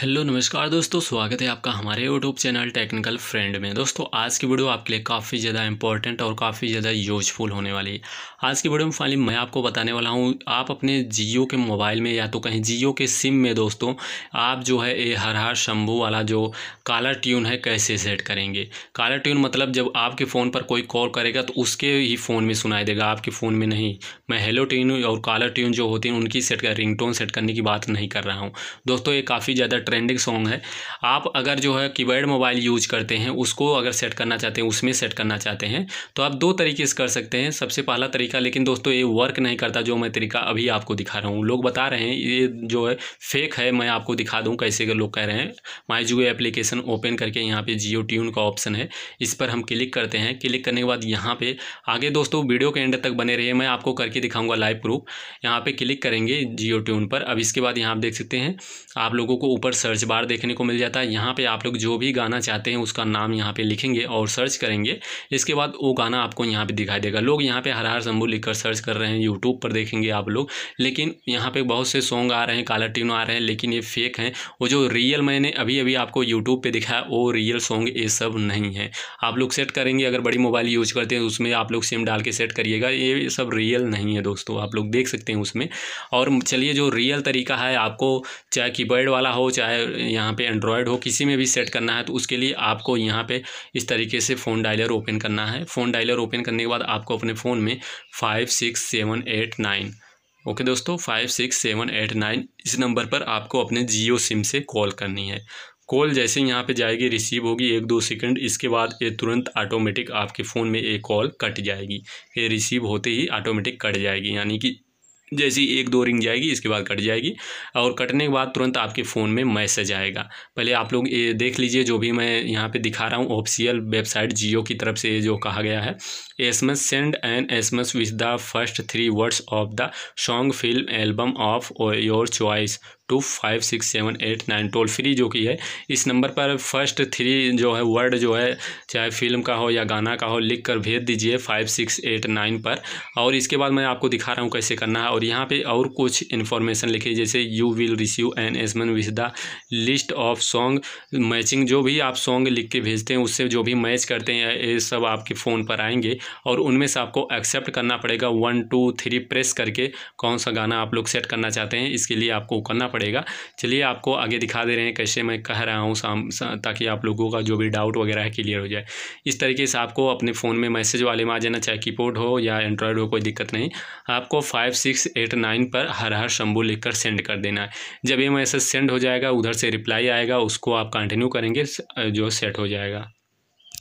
hello नमस्कार दोस्तों स्वागत है आपका हमारे यूट्यूब चैनल टेक्निकल फ्रेंड में दोस्तों आज की वीडियो आपके लिए काफ़ी ज़्यादा इंपॉर्टेंट और काफ़ी ज़्यादा यूजफुल होने वाली है आज की वीडियो में फाइनली मैं आपको बताने वाला हूँ आप अपने जियो के मोबाइल में या तो कहीं जियो के सिम में दोस्तों आप जो है ये हर हर शंभू वाला जो काला ट्यून है कैसे सेट करेंगे काला ट्यून मतलब जब आपके फ़ोन पर कोई कॉल करेगा तो उसके ही फ़ोन में सुनाई देगा आपके फ़ोन में नहीं मैं हेलो ट्यून और काला ट्यून जो होती है उनकी सेट कर रिंग सेट करने की बात नहीं कर रहा हूँ दोस्तों ये काफ़ी ज़्यादा ट्रेंडिंग सॉन्ग है आप अगर जो है कीबर्ड मोबाइल यूज करते हैं उसको अगर सेट करना चाहते हैं उसमें सेट करना चाहते हैं तो आप दो तरीके से कर सकते हैं सबसे पहला तरीका लेकिन दोस्तों ये वर्क नहीं करता जो मैं तरीका अभी आपको दिखा रहा हूँ लोग बता रहे हैं ये जो है फेक है मैं आपको दिखा दूँ कैसे के लोग कह रहे हैं माई जियो एप्लीकेशन ओपन करके यहाँ पे जियो ट्यून का ऑप्शन है इस पर हम क्लिक करते हैं क्लिक करने के बाद यहाँ पे आगे दोस्तों वीडियो के एंड तक बने रहिए मैं आपको करके दिखाऊंगा लाइव प्रूफ यहाँ पे क्लिक करेंगे जियो ट्यून पर अब इसके बाद यहाँ आप देख सकते हैं आप लोगों को ऊपर सर्च बार देखने को मिल जाता है यहाँ पे आप लोग जो भी गाना चाहते हैं उसका नाम यहाँ पे लिखेंगे और सर्च करेंगे इसके बाद वो गाना आपको यहाँ पे दिखाई देगा लोग यहाँ पे हर हर शंभू लिखकर सर्च कर रहे हैं यूट्यूब पर देखेंगे आप लोग लेकिन यहाँ पे बहुत से सॉन्ग आ रहे हैं काला ट्यून आ रहे हैं लेकिन ये फेक हैं वो जो रियल मैंने अभी अभी आपको यूट्यूब पर दिखाया वो रियल सॉन्ग ये सब नहीं है आप लोग सेट करेंगे अगर बड़ी मोबाइल यूज करते हैं उसमें आप लोग सिम डाल के सेट करिएगा ये सब रियल नहीं है दोस्तों आप लोग देख सकते हैं उसमें और चलिए जो रियल तरीका है आपको चाहे कीपैड वाला हो चाहे चाहे यहाँ पे एंड्रॉयड हो किसी में भी सेट करना है तो उसके लिए आपको यहाँ पे इस तरीके से फ़ोन डायलर ओपन करना है फ़ोन डायलर ओपन करने के बाद आपको अपने फ़ोन में five six seven eight nine okay दोस्तों five six seven eight nine इस नंबर पर आपको अपने जियो सिम से कॉल करनी है कॉल जैसे यहाँ पे जाएगी रिसीव होगी एक दो सेकंड इसके बाद ये तुरंत ऑटोमेटिक आपके फ़ोन में एक कॉल कट जाएगी ये रिसीव होते ही ऑटोमेटिक कट जाएगी यानी कि जैसी एक दो रिंग जाएगी इसके बाद कट जाएगी और कटने के बाद तुरंत आपके फ़ोन में मैसेज आएगा पहले आप लोग ये देख लीजिए जो भी मैं यहाँ पे दिखा रहा हूँ ऑफिशियल वेबसाइट जियो की तरफ से जो कहा गया है S M S send an S M S with the first three words of the song film album of your choice to five six seven eight nine toll free जो कि है इस नंबर पर फर्स्ट थ्री जो है word जो है चाहे फिल्म का हो या गाना का हो लिख कर भेज दीजिए फाइव सिक्स एट नाइन पर और इसके बाद मैं आपको दिखा रहा हूँ कैसे करना है और यहाँ पे और कुछ इन्फॉर्मेशन लिखिए जैसे you will receive an SMS with the list of song matching जो भी आप सॉन्ग लिख के भेजते हैं उससे जो भी मैच करते हैं ये सब आपके फ़ोन पर आएंगे और उनमें से आपको एक्सेप्ट करना पड़ेगा वन टू थ्री प्रेस करके कौन सा गाना आप लोग सेट करना चाहते हैं इसके लिए आपको करना पड़ेगा पड़ेगा चलिए आपको आगे दिखा दे रहे हैं कैसे मैं कह रहा हूँ शाम ताकि आप लोगों का जो भी डाउट वगैरह है क्लियर हो जाए इस तरीके से आपको अपने फ़ोन में मैसेज वाले में आ जाना चाहे कीबोर्ड हो या एंड्रॉयड हो कोई दिक्कत नहीं आपको फाइव सिक्स एट नाइन पर हर हर शंभू लिख कर सेंड कर देना है जब ये मैसेज सेंड हो जाएगा उधर से रिप्लाई आएगा उसको आप कंटिन्यू करेंगे जो सेट हो जाएगा